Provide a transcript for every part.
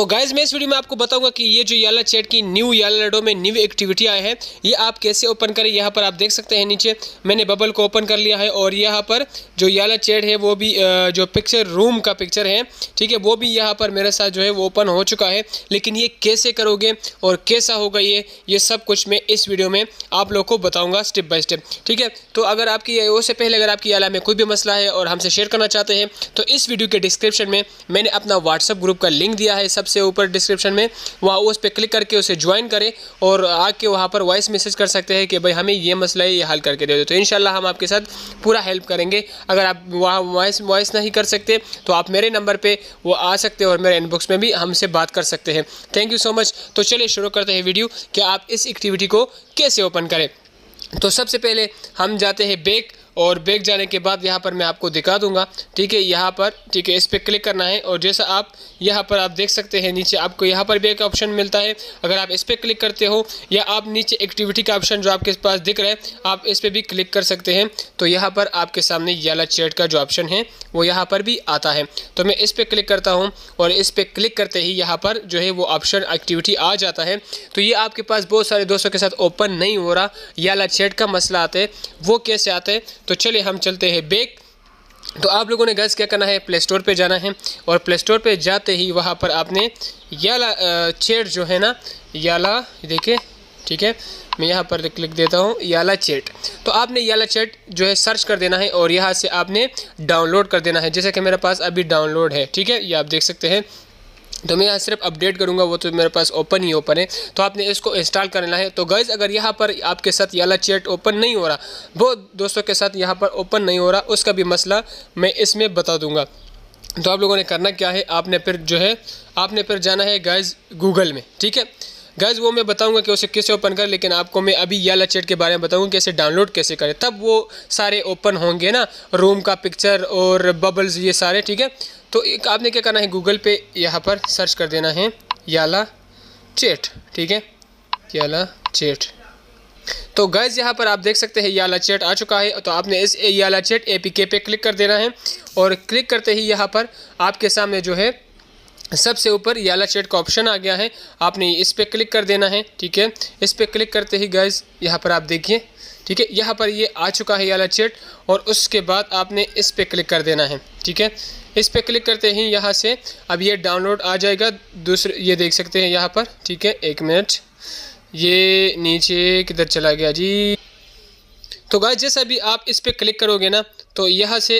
तो गाइज मैं इस वीडियो में आपको बताऊंगा कि ये जो याला चैट की न्यू याला लडो में न्यू एक्टिविटी आए हैं ये आप कैसे ओपन करें यहाँ पर आप देख सकते हैं नीचे मैंने बबल को ओपन कर लिया है और यहाँ पर जो याला चैट है वो भी जो पिक्चर रूम का पिक्चर है ठीक है वो भी यहाँ पर मेरे साथ जो है वो ओपन हो चुका है लेकिन ये कैसे करोगे और कैसा होगा ये ये सब कुछ मैं इस वीडियो में आप लोग को बताऊँगा स्टेप बाई स्टेप ठीक है तो अगर आपकी उससे पहले अगर आपकी याला में कोई भी मसला है और हमसे शेयर करना चाहते हैं तो इस वीडियो के डिस्क्रिप्शन में मैंने अपना व्हाट्सअप ग्रुप का लिंक दिया है सब सबसे ऊपर डिस्क्रिप्शन में वहाँ उस पर क्लिक करके उसे ज्वाइन करें और आके वहाँ पर वॉइस मैसेज कर सकते हैं कि भाई हमें ये मसला है ये हल करके दे दो तो इन हम आपके साथ पूरा हेल्प करेंगे अगर आप वहाँ वॉइस वॉइस नहीं कर सकते तो आप मेरे नंबर पर वो आ सकते हैं और मेरे इनबॉक्स में भी हमसे बात कर सकते हैं थैंक यू सो मच तो चलिए शुरू करते हैं वीडियो कि आप इस एक्टिविटी को कैसे ओपन करें तो सबसे पहले हम जाते हैं बैक और बैग जाने के बाद यहाँ पर मैं आपको दिखा दूंगा ठीक है यहाँ पर ठीक है इस पर क्लिक करना है और जैसा आप यहाँ पर आप देख सकते हैं नीचे आपको यहाँ पर भी एक ऑप्शन मिलता है अगर आप इस पर क्लिक करते हो या आप नीचे एक्टिविटी का ऑप्शन जो आपके पास दिख रहा है आप इस पर भी क्लिक कर सकते हैं तो यहाँ पर आपके सामने याला चैट का जो ऑप्शन है वो यहाँ पर भी आता है तो मैं इस पर क्लिक करता हूँ और इस पर क्लिक करते ही यहाँ पर जो है वो ऑप्शन एक्टिविटी आ जाता है तो ये आपके पास बहुत सारे दोस्तों के साथ ओपन नहीं हो रहा याला चैट का मसला आता है वो कैसे आता है तो चलिए हम चलते हैं बेक तो आप लोगों ने गैस क्या करना है प्ले स्टोर पर जाना है और प्ले स्टोर पर जाते ही वहाँ पर आपने याला चेट जो है ना याला देखिए ठीक है मैं यहाँ पर क्लिक देता हूँ याला चैट तो आपने याला चैट जो है सर्च कर देना है और यहाँ से आपने डाउनलोड कर देना है जैसे कि मेरे पास अभी डाउनलोड है ठीक है ये आप देख सकते हैं तो मैं यहाँ सिर्फ अपडेट करूँगा वो तो मेरे पास ओपन ही ओपन है तो आपने इसको इंस्टॉल करना है तो गैज़ अगर यहाँ पर आपके साथ याला चैट ओपन नहीं हो रहा वो दोस्तों के साथ यहाँ पर ओपन नहीं हो रहा उसका भी मसला मैं इसमें बता दूँगा तो आप लोगों ने करना क्या है आपने फिर जो है आपने फिर जाना है गैज़ गूगल में ठीक है गैज वो मैं बताऊंगा कि उसे कैसे ओपन करें लेकिन आपको मैं अभी याला चैट के बारे में बताऊंगा इसे डाउनलोड कैसे करें तब वो सारे ओपन होंगे ना रूम का पिक्चर और बबल्स ये सारे ठीक है तो एक आपने क्या करना है गूगल पे यहाँ पर सर्च कर देना है याला चेट ठीक है याला चेट तो गैज़ यहाँ पर आप देख सकते हैं याला चेट आ चुका है तो आपने इस याला चेट के पे क्लिक कर देना है और क्लिक करते ही यहाँ पर आपके सामने जो है सबसे ऊपर याला चेट का ऑप्शन आ गया है आपने इस पर क्लिक कर देना है ठीक है इस पर क्लिक करते ही गैज़ यहाँ पर आप देखिए ठीक है यहाँ पर ये आ चुका है अला चेट और उसके बाद आपने इस पर क्लिक कर देना है ठीक है इस पर क्लिक करते ही यहाँ से अब ये डाउनलोड आ जाएगा दूसरे ये देख सकते हैं यहाँ पर ठीक है एक मिनट ये नीचे किधर चला गया जी तो गाय जैसा भी आप इस पर क्लिक करोगे ना तो यहाँ से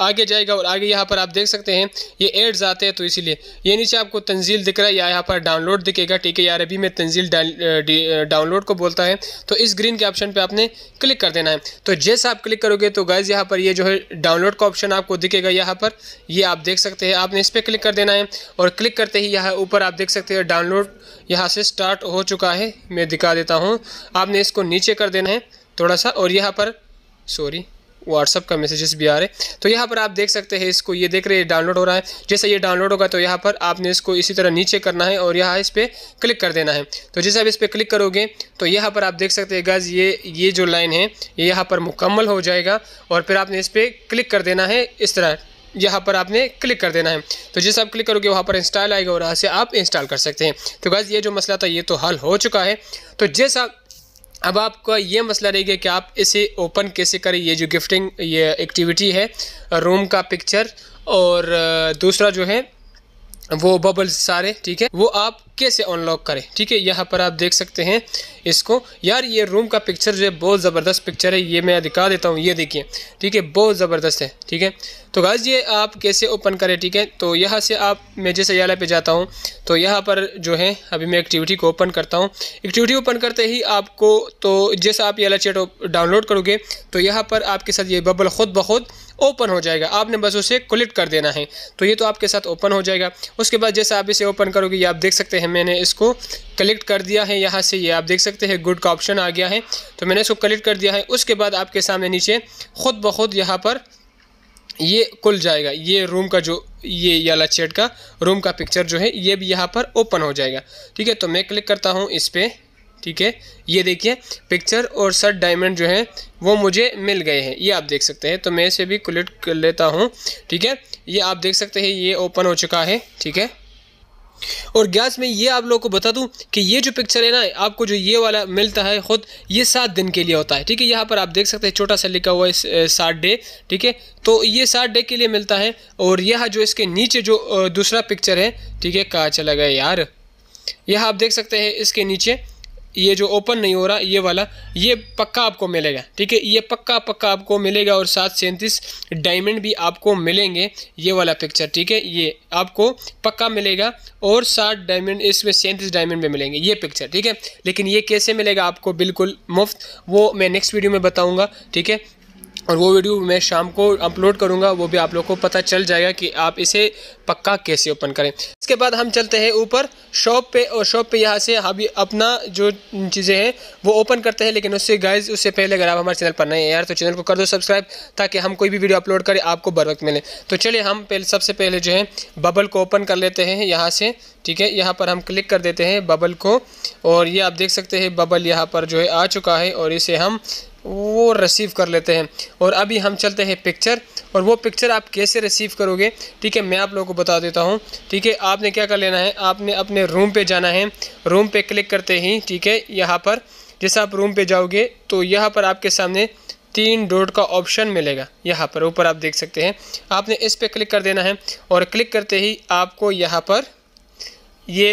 आगे जाएगा और आगे यहाँ पर आप देख सकते हैं ये एड्स आते हैं तो इसीलिए ये नीचे आपको तंजील दिख रहा है या यहाँ पर डाउनलोड दिखेगा ठीक है यार अभी मैं तंजील डाउनलोड को बोलता है तो इस ग्रीन के ऑप्शन पर आपने क्लिक कर देना है तो जैसे आप क्लिक करोगे तो गैज़ यहाँ पर ये जो है डाउनलोड का ऑप्शन आपको दिखेगा यहाँ पर ये आप देख सकते हैं आपने इस पर क्लिक कर देना है और क्लिक करते ही यहाँ ऊपर आप देख सकते हैं डाउनलोड यहाँ से स्टार्ट हो चुका है मैं दिखा देता हूँ आपने इसको नीचे कर देना है थोड़ा सा और यहाँ पर सॉरी व्हाट्सअप का मैसेजेस भी आ रहे तो यहाँ पर आप देख सकते हैं इसको ये देख रहे हैं डाउनलोड हो रहा है जैसे ये डाउनलोड होगा तो यहाँ पर आपने इसको इसी तरह नीचे करना है और यहाँ इस पर क्लिक कर देना है तो जैसे आप इस पर क्लिक करोगे तो यहाँ पर आप देख सकते हैं गाज ये ये जो लाइन है ये यहाँ पर मुकम्मल हो जाएगा और फिर आपने इस पर क्लिक कर देना है इस तरह यहाँ पर आपने क्लिक कर देना है तो जैसे आप क्लिक करोगे वहाँ पर इंस्टॉल आएगा और यहाँ से आप इंस्टॉल कर सकते हैं तो गैस ये जो मसला था ये तो हल हो चुका है तो जैसा अब आपका ये मसला रहेगा कि आप इसे ओपन कैसे करें ये जो गिफ्टिंग ये एक्टिविटी है रूम का पिक्चर और दूसरा जो है वो बबल सारे ठीक है वो आप कैसे अनलॉक करें ठीक है यहाँ पर आप देख सकते हैं इसको यार ये रूम का पिक्चर जो है बहुत ज़बरदस्त पिक्चर है ये मैं दिखा देता हूँ ये देखिए ठीक है बहुत ज़बरदस्त है ठीक है तो गाज ये आप कैसे ओपन करें ठीक है तो यहाँ से आप मैं जैसे याला पे जाता हूँ तो यहाँ पर जो है अभी मैं एक्टिविटी को ओपन करता हूँ एक्टिविटी ओपन करते ही आपको तो जैसा आप याला चैट डाउनलोड करोगे तो यहाँ पर आपके साथ ये बबल ख़ुद ब खुद ओपन हो जाएगा आपने बस उसे क्लिक कर देना है तो ये तो आपके साथ ओपन हो जाएगा उसके बाद जैसे आप इसे ओपन करोगे ये आप देख सकते हैं मैंने इसको कलेक्ट कर दिया है यहाँ से ये आप देख सकते हैं गुड का ऑप्शन आ गया है तो मैंने इसको कलेक्ट कर दिया है उसके बाद आपके सामने नीचे ख़ुद ब खुद यहाँ पर ये खुल जाएगा ये रूम का जो ये याला चेट का रूम का पिक्चर जो है ये भी यहाँ पर ओपन हो जाएगा ठीक है तो मैं क्लिक करता हूँ इस पर ठीक है ये देखिए पिक्चर और सर डायमंड जो है वो मुझे मिल गए हैं ये आप देख सकते हैं तो मैं इसे भी कलेक्ट कर लेता हूँ ठीक है ये आप देख सकते हैं ये ओपन हो चुका है ठीक है और गैस में ये आप लोगों को बता दूं कि ये जो पिक्चर है ना आपको जो ये वाला मिलता है ख़ुद ये सात दिन के लिए होता है ठीक है यहाँ पर आप देख सकते हैं छोटा सा लिखा हुआ है सात डे ठीक है तो ये सात डे के लिए मिलता है और यह जो इसके नीचे जो दूसरा पिक्चर है ठीक है कहा चला गया यार यह आप देख सकते हैं इसके नीचे ये जो ओपन नहीं हो रहा ये वाला ये पक्का आपको मिलेगा ठीक है ये पक्का पक्का आपको मिलेगा और सात सैंतीस डायमंड भी आपको मिलेंगे ये वाला पिक्चर ठीक है ये आपको पक्का मिलेगा और सात डायमंड इसमें सैंतीस डायमंड में मिलेंगे ये पिक्चर ठीक है लेकिन ये कैसे मिलेगा आपको बिल्कुल मुफ्त वो मैं नेक्स्ट वीडियो में बताऊँगा ठीक है और वो वीडियो मैं शाम को अपलोड करूँगा वो भी आप लोग को पता चल जाएगा कि आप इसे पक्का कैसे ओपन करें इसके बाद हम चलते हैं ऊपर शॉप पे और शॉप पे यहाँ से अभी अपना जो चीज़ें हैं वो ओपन करते हैं लेकिन उससे गाइज उससे पहले अगर आप हमारे चैनल पर नए हैं यार तो चैनल को कर दो सब्सक्राइब ताकि हम कोई भी वीडियो अपलोड करें आपको बर वक्त मिले तो चलिए हम पहले सबसे पहले जो है बबल को ओपन कर लेते हैं यहाँ से ठीक है यहाँ पर हम क्लिक कर देते हैं बबल को और ये आप देख सकते हैं बबल यहाँ पर जो है आ चुका है और इसे हम वो रिसीव कर लेते हैं और अभी हम चलते हैं पिक्चर और वो पिक्चर आप कैसे रिसीव करोगे ठीक है मैं आप लोगों को आपको बता देता हूँ ठीक है आपने क्या कर लेना है आपने अपने रूम पे जाना है रूम पे क्लिक करते ही ठीक है यहाँ पर जैसे आप रूम पे जाओगे तो यहाँ पर आपके सामने तीन डोट का ऑप्शन मिलेगा यहाँ पर ऊपर आप देख सकते हैं आपने इस पर क्लिक कर देना है और क्लिक करते ही आपको यहाँ पर ये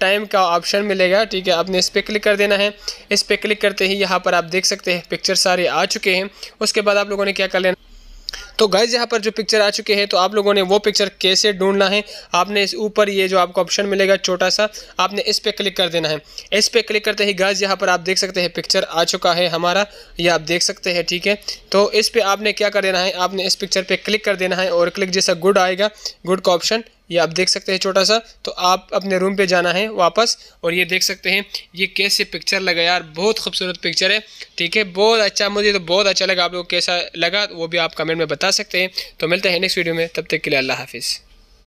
टाइम का ऑप्शन मिलेगा ठीक है आपने इस पर क्लिक कर देना है इस पर क्लिक करते ही यहाँ पर आप देख सकते हैं पिक्चर सारे आ चुके हैं उसके बाद आप लोगों ने क्या कर लेना तो गाइज यहाँ पर जो पिक्चर आ चुके हैं तो आप लोगों ने वो पिक्चर कैसे ढूंढना है आपने इस ऊपर ये जो आपको ऑप्शन मिलेगा छोटा सा आपने इस पर क्लिक कर देना है इस पर क्लिक करते ही गाइज यहाँ पर आप देख सकते हैं पिक्चर आ चुका है हमारा ये आप देख सकते हैं ठीक है तो इस पर आपने क्या कर देना है आपने इस पिक्चर पर क्लिक कर देना है और क्लिक जैसा गुड आएगा गुड का ऑप्शन ये आप देख सकते हैं छोटा सा तो आप अपने रूम पे जाना है वापस और ये देख सकते हैं ये कैसे पिक्चर लगा यार बहुत खूबसूरत पिक्चर है ठीक है बहुत अच्छा मुझे तो बहुत अच्छा लगा आप लोग कैसा लगा वो भी आप कमेंट में बता सकते हैं तो मिलते हैं नेक्स्ट वीडियो में तब तक के लिए अल्लाह हाफिज़